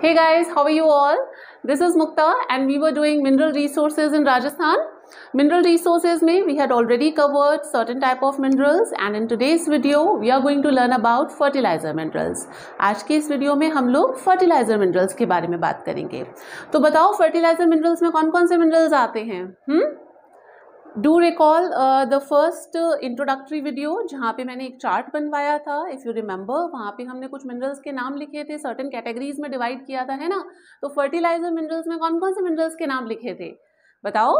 Hey guys, how are you all? This is Mukta and we were doing mineral resources in Rajasthan. Mineral resources may we had already covered certain type of minerals and in today's video we are going to learn about fertilizer minerals. आज के इस video में हम लोग fertilizer minerals के बारे में बात करेंगे तो बताओ fertilizer minerals में कौन कौन से minerals आते हैं hmm do recall the first introductory video जहाँ पे मैंने एक चार्ट बनवाया था इफ़ यू रिमेंबर वहाँ पे हमने कुछ मिनरल्स के नाम लिखे थे सर्टन कैटेगरीज में डिवाइड किया था है ना तो फर्टिलाइजर मिनरल्स में कौन कौन से मिनरल्स के नाम लिखे थे बताओ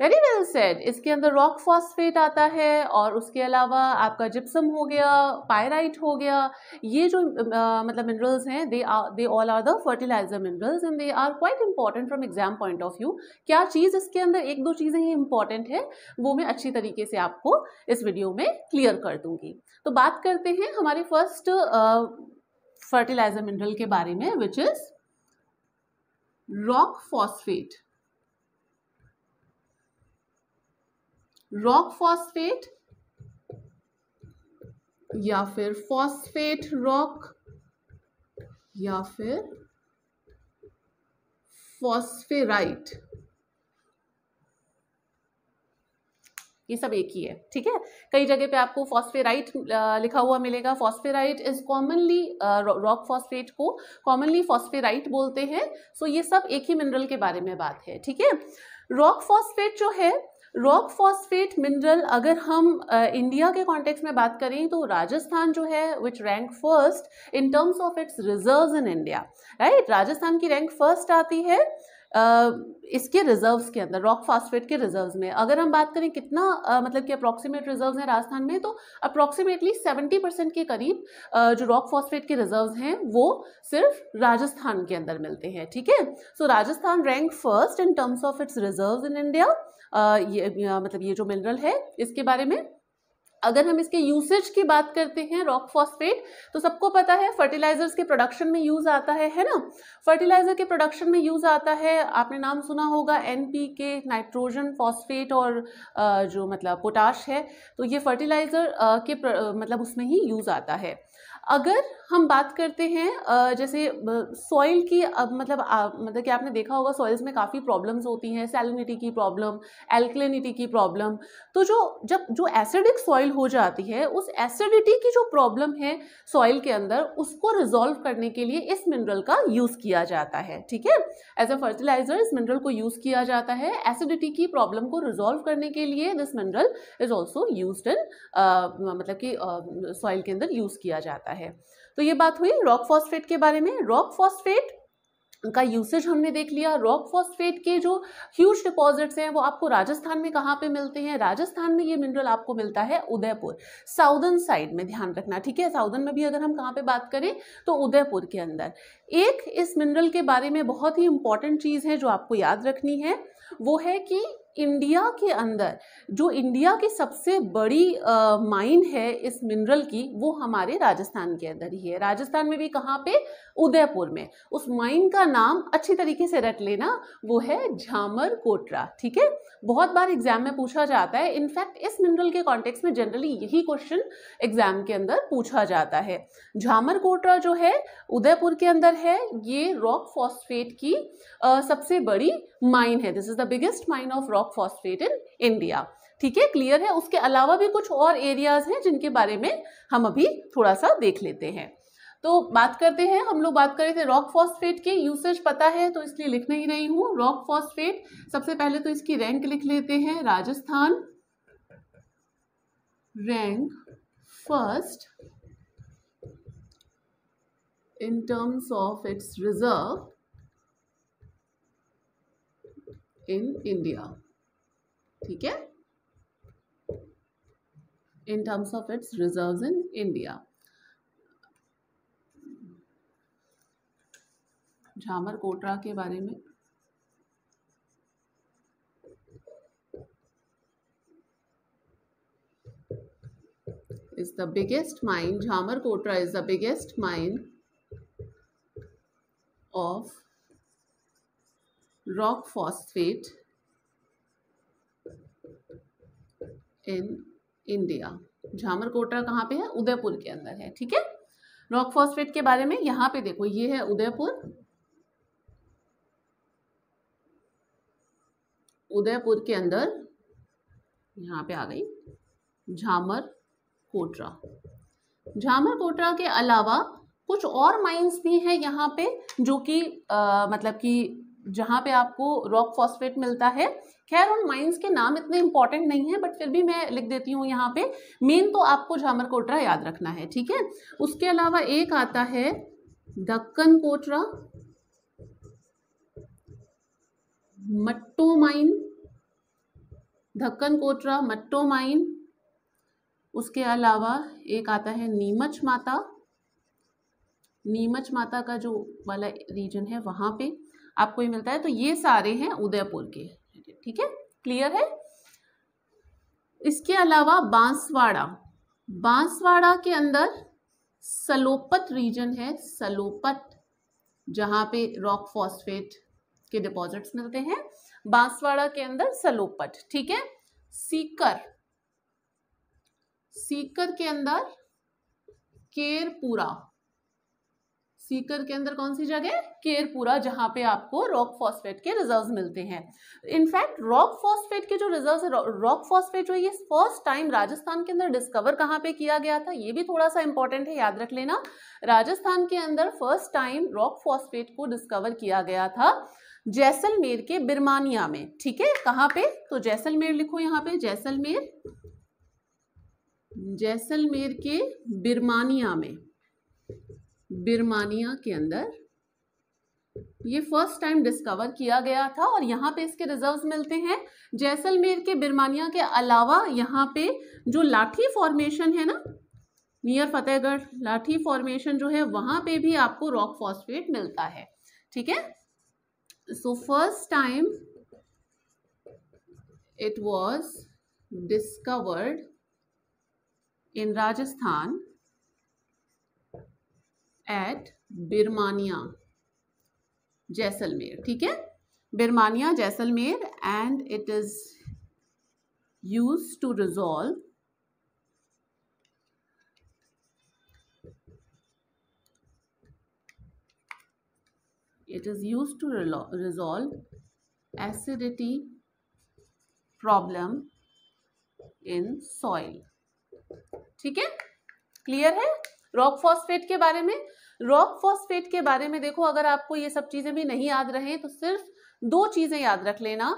वेरी वेल सेड इसके अंदर रॉक फॉस्फेट आता है और उसके अलावा आपका जिप्सम हो गया पायराइट हो गया ये जो आ, मतलब मिनरल्स हैं they are they all are the fertiliser minerals and they are quite important from exam point of view क्या चीज़ इसके अंदर एक दो चीज़ें ही इंपॉर्टेंट है वो मैं अच्छी तरीके से आपको इस वीडियो में क्लियर कर दूंगी तो बात करते हैं हमारे फर्स्ट फर्टिलाइजर मिनरल के बारे में which is rock phosphate rock phosphate या फिर फॉस्फेट रॉक या फिर फॉस्फेराइट ये सब एक ही है ठीक है कई जगह पे आपको फॉस्फेराइट लिखा हुआ मिलेगा phosphorite is commonly rock phosphate को कॉमनली फॉस्फेराइट बोलते हैं सो so ये सब एक ही मिनरल के बारे में बात है ठीक है रॉक फॉस्फेट जो है रॉक फॉस्फेट मिनरल अगर हम इंडिया के कॉन्टेक्स में बात करें तो राजस्थान जो है which rank first in terms of its reserve in India right Rajasthan की रैंक फर्स्ट आती है इसके रिजर्व्स के अंदर रॉक फास्फेट के रिजर्व्स में अगर हम बात करें कितना आ, मतलब कि अप्रॉक्सीमेट रिजर्व्स हैं राजस्थान में तो अप्रॉक्सीमेटली 70 परसेंट के करीब जो रॉक फॉस्फेट के रिजर्व्स हैं वो सिर्फ राजस्थान के अंदर मिलते हैं ठीक है so Rajasthan rank first in terms of its reserve in India ये मतलब ये जो मिनरल है इसके बारे में अगर हम इसके यूसेज की बात करते हैं रॉक फॉस्फेट तो सबको पता है फर्टिलाइजर्स के प्रोडक्शन में यूज आता है है ना फर्टिलाइजर के प्रोडक्शन में यूज आता है आपने नाम सुना होगा एन के नाइट्रोजन फॉस्फेट और जो मतलब पोटाश है तो ये फर्टिलाइजर के मतलब उसमें ही यूज आता है अगर हम बात करते हैं जैसे सॉइल की अब मतलब मतलब कि आपने देखा होगा सॉइल्स में काफ़ी प्रॉब्लम्स होती हैं सैलिनिटी की प्रॉब्लम एल्कलिनिटी की प्रॉब्लम तो जो जब जो एसिडिक सॉइल हो जाती है उस एसिडिटी की जो प्रॉब्लम है सॉइल के अंदर उसको रिजॉल्व करने के लिए इस मिनरल का यूज़ किया जाता है ठीक है एज अ फर्टिलाइजर इस मिनरल को यूज़ किया जाता है एसिडिटी की प्रॉब्लम को रिजॉल्व करने के लिए this mineral is also use in मतलब कि सॉइल के अंदर यूज़ किया जाता है तो ये बात हुई रॉक फॉस्फेट के बारे में रॉक फॉस्फेट का यूसेज हमने देख लिया रॉक फॉस्फेट के जो ह्यूज डिपॉजिट्स हैं वो आपको राजस्थान में कहाँ पे मिलते हैं राजस्थान में ये मिनरल आपको मिलता है उदयपुर साउदर्न साइड में ध्यान रखना ठीक है साउदर्न में भी अगर हम कहाँ पे बात करें तो उदयपुर के अंदर एक इस मिनरल के बारे में बहुत ही इंपॉर्टेंट चीज़ है जो आपको याद रखनी है वो है कि इंडिया के अंदर जो इंडिया की सबसे बड़ी माइन है इस मिनरल की वो हमारे राजस्थान के अंदर ही है राजस्थान में भी कहाँ पे उदयपुर में उस माइन का नाम अच्छी तरीके से रट लेना वो है झामर कोटरा ठीक है बहुत बार एग्जाम में पूछा जाता है इनफैक्ट इस मिनरल के कॉन्टेक्स में जनरली यही क्वेश्चन एग्जाम के अंदर पूछा जाता है झामर कोटरा जो है उदयपुर के अंदर है ये रॉक फॉस्फेट की आ, सबसे बड़ी माइन है this is the biggest mine of rock phosphate in India ठीक है क्लियर है उसके अलावा भी कुछ और एरियाज हैं जिनके बारे में हम अभी थोड़ा सा देख लेते हैं तो बात करते हैं हम लोग बात कर रहे थे रॉक फॉस्फेट के यूसेज पता है तो इसलिए लिख नहीं रही हूँ रॉक फॉस्फेट सबसे पहले तो इसकी रैंक लिख लेते हैं Rajasthan rank first in terms of its reserve in India ठीक है in terms of its reserve in India Jhamar Kotra के बारे में is the biggest mind Jhamar Kotra is the biggest mind of rock phosphate in India Jhamarkotra कहाँ पे है उदयपुर के अंदर है ठीक है रॉक फॉस्फेट के बारे में यहां पे देखो ये है उदयपुर उदयपुर के अंदर यहाँ पे आ गई झामर कोटरा झामर कोटरा के अलावा कुछ और माइंस भी हैं यहाँ पे जो कि मतलब कि जहाँ पे आपको रॉक फॉस्फेट मिलता है खैर उन माइंस के नाम इतने इंपॉर्टेंट नहीं है बट फिर भी मैं लिख देती हूँ यहाँ पे मेन तो आपको झामर कोटरा याद रखना है ठीक है उसके अलावा एक आता है दक्कन कोटरा मट्टो माइन धक्कन कोटरा मट्टो माइन उसके अलावा एक आता है नीमच माता नीमच माता का जो वाला रीजन है वहाँ पे आपको ये मिलता है तो ये सारे हैं उदयपुर के ठीक है क्लियर है इसके अलावा बांसवाड़ा बांसवाड़ा के अंदर सलोपत रीजन है सलोपत जहां पे रॉक फॉस्फेट के डिपॉजिट्स मिलते हैं बांसवाड़ा के अंदर सलोपट ठीक है सीकर सीकर के अंदर केरपुरा सीकर के अंदर कौन सी जगह केरपुरा जहाँ पे आपको रॉक फॉस्फेट के रिजर्व्स मिलते हैं इनफैक्ट रॉक फॉस्फेट के जो रिजर्व्स रॉक फॉस्फेट जो ये फर्स्ट टाइम राजस्थान के अंदर डिस्कवर कहाँ पे किया गया था ये भी थोड़ा सा इंपॉर्टेंट है याद रख लेना राजस्थान के अंदर फर्स्ट टाइम रॉक फॉस्फेट को डिस्कवर किया गया था जैसलमेर के बिरमानिया में ठीक है कहाँ पे तो जैसलमेर लिखो यहाँ पे जैसलमेर जैसलमेर के बिरमानिया में बिरमानिया के अंदर ये फर्स्ट टाइम डिस्कवर किया गया था और यहाँ पे इसके रिजर्व्स मिलते हैं जैसलमेर के बिरमानिया के अलावा यहाँ पे जो लाठी फॉर्मेशन है ना नियर फतेहगढ़ लाठी फॉर्मेशन जो है वहां पे भी आपको रॉक फॉस्फेट मिलता है ठीक है so first time it discovered in Rajasthan Rajasthan at Birmania Jaisalmer ठीक है Birmania Jaisalmer and it is use to resolve it is use to resolve acidity problem in soil ठीक है क्लियर है रॉक फॉस्फेट के बारे में रॉक फॉस्फेट के बारे में देखो अगर आपको ये सब चीजें भी नहीं याद रहे तो सिर्फ दो चीजें याद रख लेना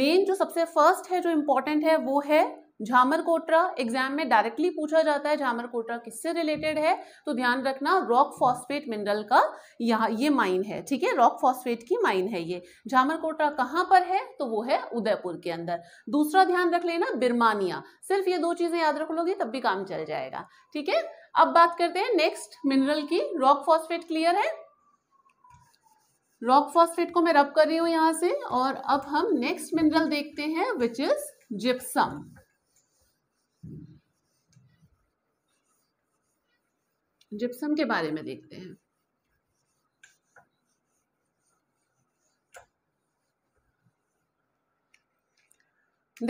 मेन जो सबसे फर्स्ट है जो इंपॉर्टेंट है वो है झामर कोटरा एग्जाम में डायरेक्टली पूछा जाता है झामर कोटरा किससे रिलेटेड है तो ध्यान रखना रॉक फॉस्फेट मिनरल का यहाँ ये माइन है ठीक है रॉक फॉस्फेट की माइन है ये झामर कोटरा कहाँ पर है तो वो है उदयपुर के अंदर दूसरा ध्यान रख लेना बिरमानिया सिर्फ ये दो चीजें याद रख लोगे तब भी काम चल जाएगा ठीक है अब बात करते हैं नेक्स्ट मिनरल की रॉक फॉस्फेट क्लियर है रॉक फॉस्फेट को मैं रब कर रही हूँ यहाँ से और अब हम नेक्स्ट मिनरल देखते हैं विच इज जिप्सम जिप्सम के बारे में देखते हैं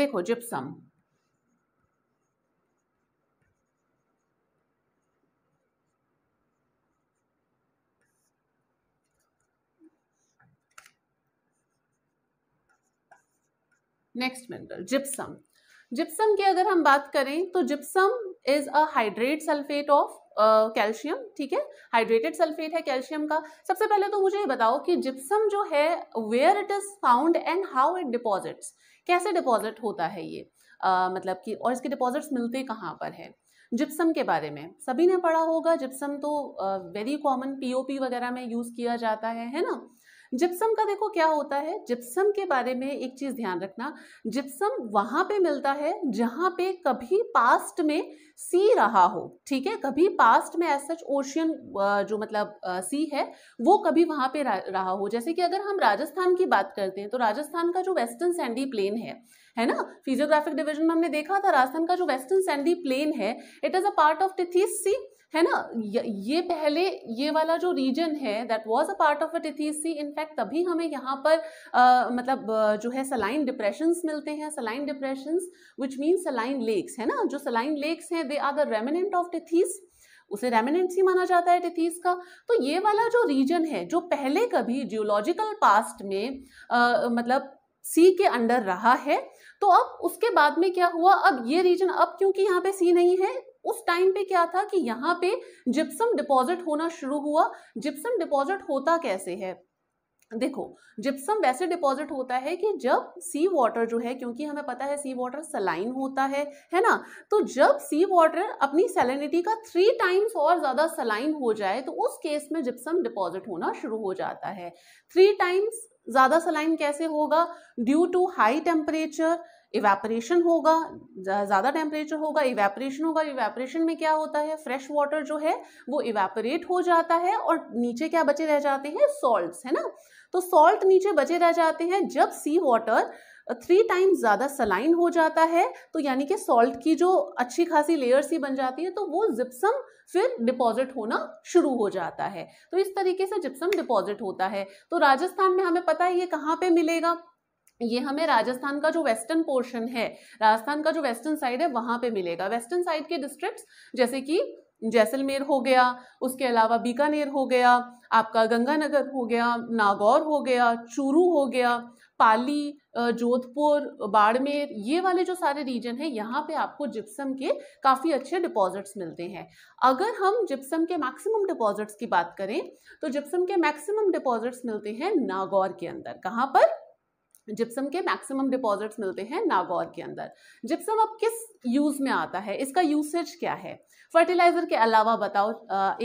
देखो gypsum next mineral gypsum gypsum की अगर हम बात करें तो gypsum is a hydrate sulphate of calcium ठीक है हाइड्रेटेड सल्फेट है कैल्शियम का सबसे पहले तो मुझे ये बताओ कि जिप्सम जो है where it is found and how it deposits कैसे डिपॉजिट होता है ये आ, मतलब कि और इसके डिपॉजिट्स मिलते कहाँ पर है जिप्सम के बारे में सभी ने पढ़ा होगा जिप्सम तो वेरी कॉमन पीओपी वगैरह में यूज़ किया जाता है है ना जिप्सम का देखो क्या होता है जिप्सम के बारे में एक चीज़ ध्यान रखना जिप्सम वहां पे मिलता है जहां पे कभी पास्ट में सी रहा हो ठीक है कभी पास्ट में एज सच ओशियन जो मतलब सी है वो कभी वहां पे रहा हो जैसे कि अगर हम राजस्थान की बात करते हैं तो राजस्थान का जो वेस्टर्न सैंडी प्लेन है है ना फिजियोग्राफिक डिवीजन में हमने देखा था राजस्थान का जो वेस्टर्न सैंडी प्लेन है it is a part of Tethys sea है ना ये पहले ये वाला जो रीजन है that was a part of a Tethys in fact तभी हमें यहाँ पर आ, मतलब जो है सलाइन डिप्रेशंस मिलते हैं saline depressions which mean saline lakes है ना जो सलाइन लेक्स हैं they are the remnant of Tethys उसे रेमिनेंट्स ही माना जाता है टिथीस का तो ये वाला जो रीजन है जो पहले कभी जियोलॉजिकल पास्ट में आ, मतलब सी के अंडर रहा है तो अब उसके बाद में क्या हुआ अब ये रीजन अब क्योंकि यहाँ पे सी नहीं है उस टाइम पे क्या था कि यहाँ पे जिप्सम डिपॉजिट होना शुरू हुआ जिप्सम डिपॉजिट होता कैसे है देखो जिप्सम वैसे डिपॉजिट होता है कि जब सी वाटर जो है क्योंकि हमें पता है सी वाटर सलाइन होता है है ना तो जब सी वाटर अपनी सेलिनिटी का थ्री टाइम्स और ज़्यादा सलाइन हो जाए तो उस केस में जिप्सम डिपॉजिट होना शुरू हो जाता है थ्री टाइम्स ज़्यादा सलाइन कैसे होगा due to high temperature evaporation होगा ज़्यादा टेम्परेचर होगा इवेपरेशन होगा इवेपरेशन में क्या होता है फ्रेश वाटर जो है वो इवेपरेट हो जाता है और नीचे क्या बचे रह जाते हैं सॉल्ट है ना तो सॉल्ट नीचे बचे रह जाते हैं जब सी वाटर थ्री टाइम्स ज़्यादा सलाइन हो जाता है तो यानी कि सॉल्ट की जो अच्छी खासी लेयर सी बन जाती है तो वो जिप्सम फिर डिपॉजिट होना शुरू हो जाता है तो इस तरीके से जिप्सम डिपॉजिट होता है तो राजस्थान में हमें पता है ये कहाँ पे मिलेगा ये हमें राजस्थान का जो वेस्टर्न पोर्शन है राजस्थान का जो वेस्टर्न साइड है वहां पे मिलेगा वेस्टर्न साइड के डिस्ट्रिक्ट्स जैसे कि जैसलमेर हो गया उसके अलावा बीकानेर हो गया आपका गंगानगर हो गया नागौर हो गया चूरू हो गया पाली जोधपुर बाड़मेर ये वाले जो सारे रीजन हैं यहाँ पे आपको जिप्सम के काफ़ी अच्छे डिपॉजिट्स मिलते हैं अगर हम जिप्सम के मैक्सिमम डिपॉजिट्स की बात करें तो जिप्सम के मैक्सिमम डिपॉजिट्स मिलते हैं नागौर के अंदर कहाँ पर जिप्सम के मैक्सिमम डिपॉजिट्स मिलते हैं नागौर के अंदर जिप्सम अब किस यूज़ में आता है इसका यूसेज क्या है फर्टिलाइज़र के अलावा बताओ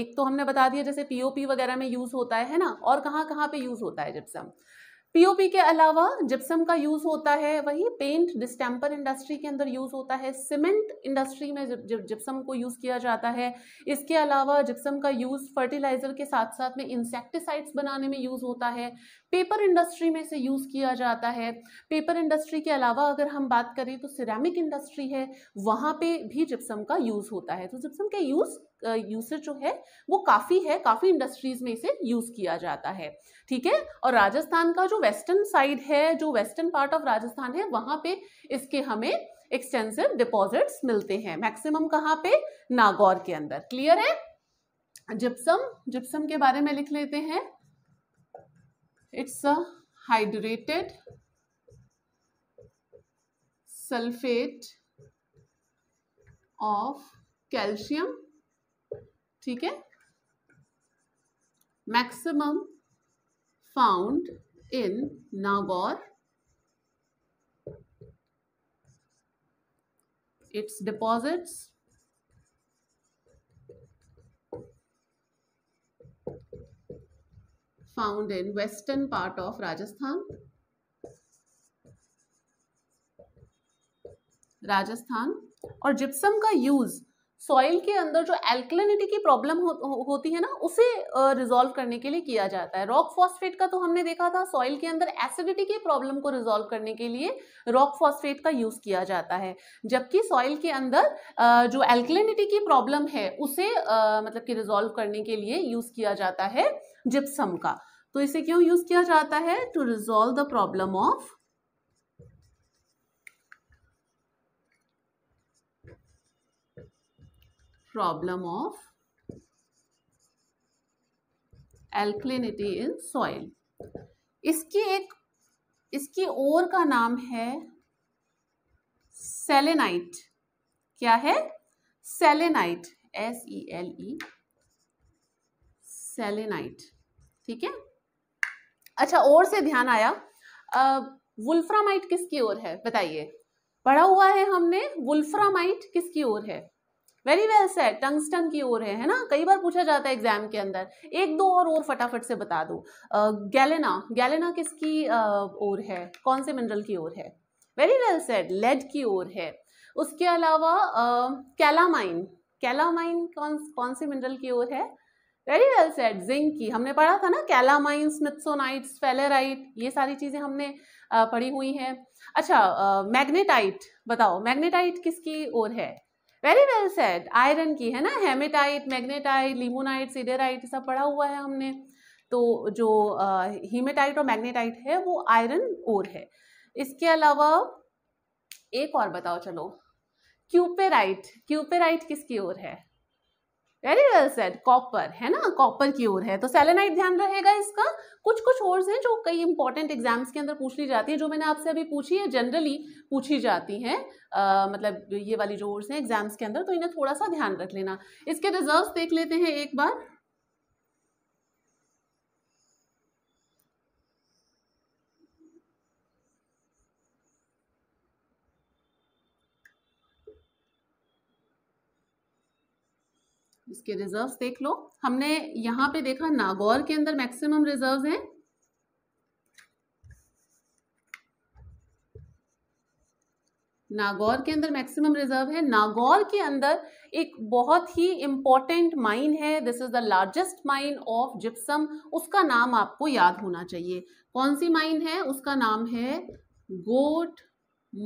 एक तो हमने बता दिया जैसे पीओपी वगैरह में यूज़ होता है ना और कहाँ कहाँ पे यूज़ होता है जिप्सम पीओपी के अलावा जिप्सम का यूज होता है वही पेंट डिस्टेम्पर इंडस्ट्री के अंदर यूज होता है सीमेंट इंडस्ट्री में जिप्सम को यूज किया जाता है इसके अलावा जिप्सम का यूज फर्टिलाइजर के साथ साथ में इंसेक्टिसाइड्स बनाने में यूज होता है पेपर इंडस्ट्री में से यूज किया जाता है पेपर इंडस्ट्री के अलावा अगर हम बात करें तो सिरेमिक इंडस्ट्री है वहाँ पे भी जिप्सम का यूज होता है तो जिप्सम के यूज यूसेज जो है वो काफ़ी है काफ़ी इंडस्ट्रीज में इसे यूज़ किया जाता है ठीक है और राजस्थान का जो वेस्टर्न साइड है जो वेस्टर्न पार्ट ऑफ राजस्थान है वहाँ पे इसके हमें एक्सटेंसिव डिपॉजिट्स मिलते हैं मैक्सिमम कहाँ पे नागौर के अंदर क्लियर है जिप्सम जिप्सम के बारे में लिख लेते हैं it's a hydrated sulphate of calcium ठीक है maximum found in Nagaur. Its deposits found in western part of Rajasthan. Rajasthan और जिप्सम का यूज़ सॉइल के अंदर जो एल्कलिनिटी की प्रॉब्लम हो, हो, होती है ना उसे रिजॉल्व करने के लिए किया जाता है रॉक फॉस्फेट का तो हमने देखा था सॉइल के अंदर एसिडिटी की प्रॉब्लम को रिजॉल्व करने के लिए रॉक फॉस्फेट का यूज़ किया जाता है जबकि सॉइल के अंदर जो एल्कलिनिटी की प्रॉब्लम है उसे मतलब कि रिजॉल्व करने के लिए यूज़ किया जाता है जिप्सम का तो इसे क्यों यूज़ किया जाता है to resolve the problem of problem of alkalinity in soil इसकी एक इसकी और का नाम है सेलेनाइट क्या है selenite S E L E selenite ठीक है अच्छा और से ध्यान आया वुल्फ्रामाइट किसकी ओर है बताइए पढ़ा हुआ है हमने वुल्फ्रामाइट किसकी ओर है वेरी वेल सेट टंगस्टन की ओर है है ना कई बार पूछा जाता है एग्जाम के अंदर एक दो और और फटाफट से बता दो गैलेना गैलेना किसकी ओर है कौन से मिनरल की ओर है वेरी वेल सेट लेड की ओर है उसके अलावा कैलामाइन कैलामाइन कौन कौन से मिनरल की ओर है वेरी वेल सेट जिंक की हमने पढ़ा था ना कैलामाइन स्मिथसोनाइट फेलेराइट ये सारी चीज़ें हमने पढ़ी हुई हैं अच्छा मैग्नेटाइट बताओ मैग्नेटाइट किसकी ओर है वेरी वेल सेड आयरन की है ना हेमेटाइट मैग्नेटाइट लिमोनाइट सीडेराइट सब पढ़ा हुआ है हमने तो जो हीमेटाइट और मैग्नेटाइट है वो आयरन ओर है इसके अलावा एक और बताओ चलो क्यूपेराइट क्यूपेराइट किसकी ओर है वेरी वेल सेड कॉपर है ना कॉपर की ओर है तो सेलेनाइट ध्यान रहेगा इसका कुछ कुछ ओर्स हैं जो कई इंपॉर्टेंट एग्जाम्स के अंदर पूछ ली जाती है जो मैंने आपसे अभी पूछी है जनरली पूछी जाती हैं मतलब ये वाली जो ओर्स हैं एग्जाम्स के अंदर तो इन्हें थोड़ा सा ध्यान रख लेना इसके रिजर्व्स देख लेते हैं एक बार इसके रिजर्व्स देख लो हमने यहां पे देखा नागौर के अंदर मैक्सिमम रिजर्व्स हैं नागौर के अंदर मैक्सिमम रिजर्व है नागौर के अंदर एक बहुत ही इम्पॉर्टेंट माइन है this is the largest mine of gypsum उसका नाम आपको याद होना चाहिए कौन सी माइन है उसका नाम है गोट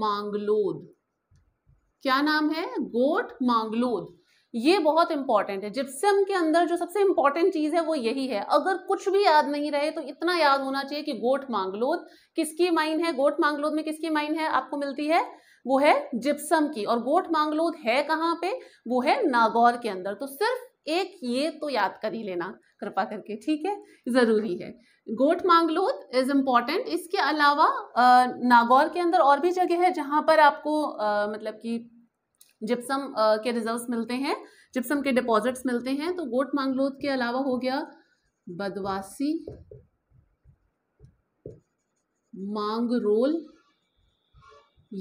मांगलोद क्या नाम है गोट मांगलोद ये बहुत इंपॉर्टेंट है जिप्सम के अंदर जो सबसे इंपॉर्टेंट चीज़ है वो यही है अगर कुछ भी याद नहीं रहे तो इतना याद होना चाहिए कि गोट मांगलोद किसकी माइन है गोट मांगलोद में किसकी माइन है आपको मिलती है वो है जिप्सम की और गोट मांगलोद है कहाँ पे वो है नागौर के अंदर तो सिर्फ एक ये तो याद कर ही लेना कृपा करके ठीक है ज़रूरी है गोट मांगलोद इज़ इम्पॉर्टेंट इसके अलावा नागौर के अंदर और भी जगह है जहाँ पर आपको आ, मतलब कि जिप्सम uh, के रिजर्व्स मिलते हैं जिप्सम के डिपॉजिट्स मिलते हैं तो गोट मांगलोद के अलावा हो गया बदवासी मांगरोल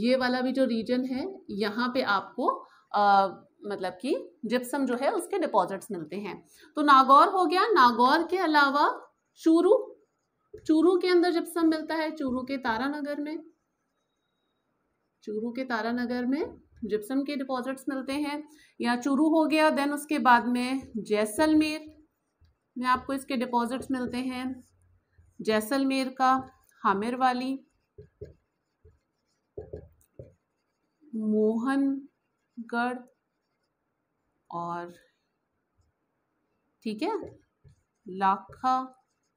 ये वाला भी जो रीजन है यहाँ पे आपको आ, uh, मतलब कि जिप्सम जो है उसके डिपॉजिट्स मिलते हैं तो नागौर हो गया नागौर के अलावा चूरू चूरू के अंदर जिप्सम मिलता है चूरू के तारानगर में चूरू के तारानगर में जिप्सम के डिपॉजिट्स मिलते हैं या चुरू हो गया देन उसके बाद में जैसलमेर में आपको इसके डिपॉजिट्स मिलते हैं जैसलमेर का हामिर वाली मोहनगढ़ और ठीक है लाखा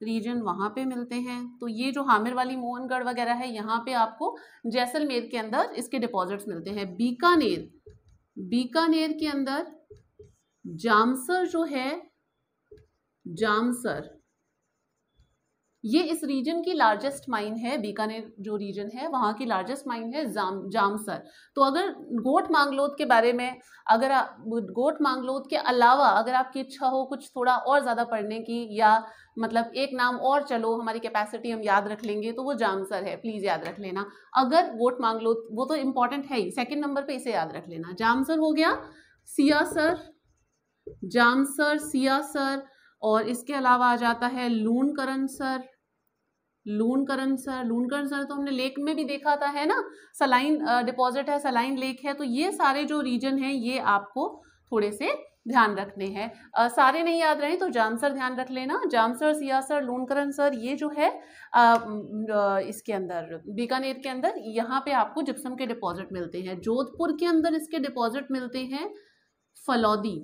रीजन वहाँ पे मिलते हैं तो ये जो हामिर वाली मोहनगढ़ वगैरह है यहाँ पे आपको जैसलमेर के अंदर इसके डिपॉजिट्स मिलते हैं बीकानेर बीकानेर के अंदर जामसर जो है जामसर ये इस रीजन की लार्जेस्ट माइन है बीकानेर जो रीजन है वहाँ की लार्जेस्ट माइन है जाम जामसर तो अगर गोट मांगलोद के बारे में अगर गोट मांगलोद के अलावा अगर आपकी इच्छा हो कुछ थोड़ा और ज़्यादा पढ़ने की या मतलब एक नाम और चलो हमारी कैपेसिटी हम याद रख लेंगे तो वो जामसर है प्लीज़ याद रख लेना अगर गोट मांगलोद वो तो इम्पॉर्टेंट है ही सेकेंड नंबर पर इसे याद रख लेना जामसर हो गया सियासर जामसर सियासर और इसके अलावा आ जाता है Lunkaransar Lunsar Lunsar तो हमने लेक में भी देखा था है ना सलाइन डिपॉजिट uh, है सलाइन लेक है तो ये सारे जो रीजन हैं ये आपको थोड़े से ध्यान रखने हैं uh, सारे नहीं याद रहे तो जामसर ध्यान रख लेना जामसर सियासर लूनकरण सर ये जो है आ, uh, आ, इसके अंदर बीकानेर के अंदर यहाँ पे आपको जिप्सम के डिपॉजिट मिलते हैं जोधपुर के अंदर इसके डिपॉजिट मिलते हैं फलौदी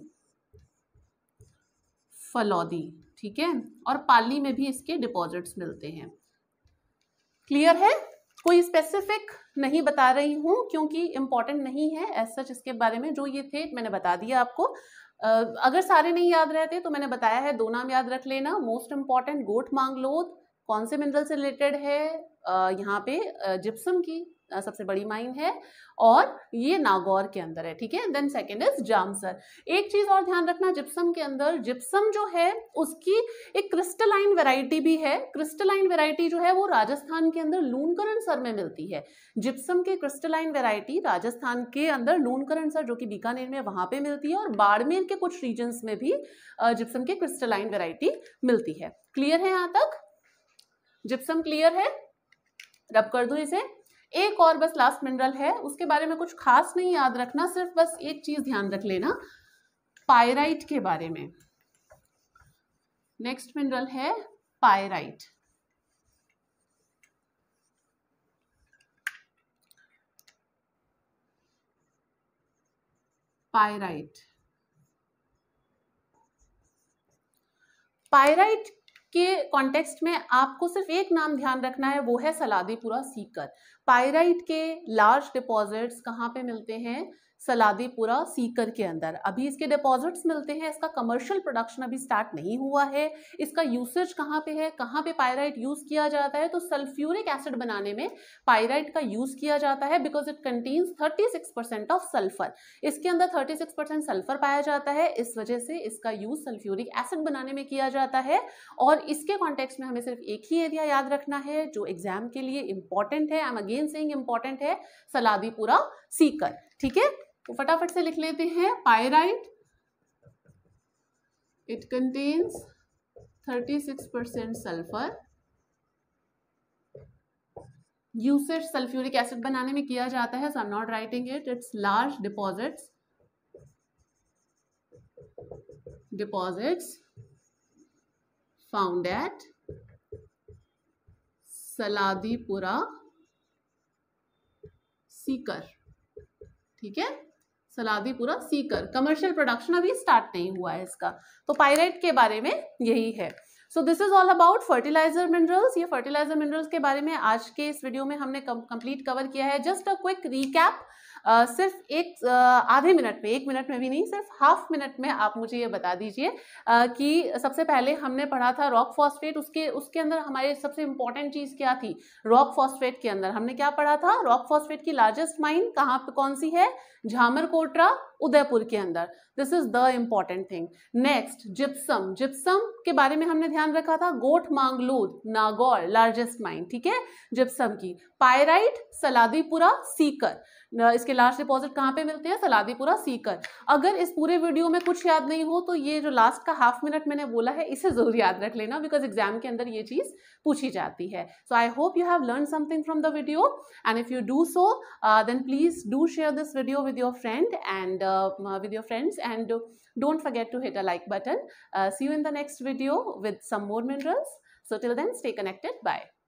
फलौदी ठीक है और पाली में भी इसके डिपॉजिट्स मिलते हैं क्लियर है कोई स्पेसिफिक नहीं बता रही हूँ क्योंकि इंपॉर्टेंट नहीं है एज सच इसके बारे में जो ये थे मैंने बता दिया आपको अगर सारे नहीं याद रहते तो मैंने बताया है दो नाम याद रख लेना मोस्ट इम्पॉर्टेंट गोट मांगलोद कौन से मिनरल से रिलेटेड है यहाँ पे जिप्सम की सबसे बड़ी माइन है और ये नागौर के अंदर है ठीक है देन सेकेंड इज जामसर एक चीज और ध्यान रखना जिप्सम के अंदर जिप्सम जो है उसकी एक क्रिस्टलाइन वेराइटी भी है क्रिस्टलाइन वेराइटी जो है वो राजस्थान के अंदर लूनकरण सर में मिलती है जिप्सम के क्रिस्टलाइन वेराइटी राजस्थान के अंदर लूनकरण सर जो कि बीकानेर में वहां पर मिलती है और बाड़मेर के कुछ रीजन में भी जिप्सम के क्रिस्टलाइन वेराइटी मिलती है क्लियर है यहां तक जिप्सम क्लियर है रब कर दू इसे एक और बस लास्ट मिनरल है उसके बारे में कुछ खास नहीं याद रखना सिर्फ बस एक चीज ध्यान रख लेना पायराइट के बारे में नेक्स्ट मिनरल है पायराइट पायराइट पायराइट के कॉन्टेक्स्ट में आपको सिर्फ एक नाम ध्यान रखना है वो है सलादीपुरा सीकर पायराइट के लार्ज डिपॉजिट्स कहाँ पे मिलते हैं सलादीपुरा सीकर के अंदर अभी इसके डिपॉजिट्स मिलते हैं इसका कमर्शियल प्रोडक्शन अभी स्टार्ट नहीं हुआ है इसका यूसेज कहाँ पे है कहाँ पे पायराइट यूज किया जाता है तो सल्फ्यूरिक एसिड बनाने में पायराइट का यूज किया जाता है because it contains 36 percent of sulphur इसके अंदर 36 परसेंट सल्फर पाया जाता है इस वजह से इसका यूज सल्फ्यूरिक एसिड बनाने में किया जाता है और इसके कॉन्टेक्स में हमें सिर्फ एक ही एरिया याद रखना है जो एग्जाम के लिए इंपॉर्टेंट है I am again saying important है सलादीपुरा सीकर ठीक है तो फटाफट से लिख लेते हैं pyrite it contains 36% sulphur usage sulphuric acid बनाने में किया जाता है so I am not writing it it's large deposits deposits found at Saladipura Sikar ठीक है Saladipura Sikar commercial production अभी स्टार्ट नहीं हुआ है इसका तो पायरेट के बारे में यही है so this is all about fertiliser minerals ये फर्टिलाइजर मिनरल्स के बारे में आज के इस वीडियो में हमने कंप्लीट कवर किया है just a quick recap Uh, सिर्फ एक uh, आधे मिनट में एक मिनट में भी नहीं सिर्फ हाफ मिनट में आप मुझे ये बता दीजिए uh, कि सबसे पहले हमने पढ़ा था रॉक फॉस्फेट उसके उसके अंदर हमारे सबसे इंपॉर्टेंट चीज़ क्या थी रॉक फॉस्फेट के अंदर हमने क्या पढ़ा था रॉक फॉस्फेट की लार्जेस्ट माइन कहाँ पे कौन सी है झामर कोटरा उदयपुर के अंदर this is the important thing next gypsum gypsum के बारे में हमने ध्यान रखा था गोट मांगलूद नागौर लार्जेस्ट माइन ठीक है जिप्सम की पायराइट सलादीपुरा सीकर इसके लास्ट डिपॉजिट कहाँ पे मिलते हैं सलादीपुरा सीकर अगर इस पूरे वीडियो में कुछ याद नहीं हो तो ये जो लास्ट का हाफ मिनट मैंने बोला है इसे जरूर याद रख लेना बिकॉज एग्जाम के अंदर ये चीज़ पूछी जाती है so I hope you have learn something from the video and if you do so then please do share this video with your friend and uh, uh, with your friends and don't forget to hit a like button. Uh, see you in the next video with some more minerals. So till then, stay connected. Bye.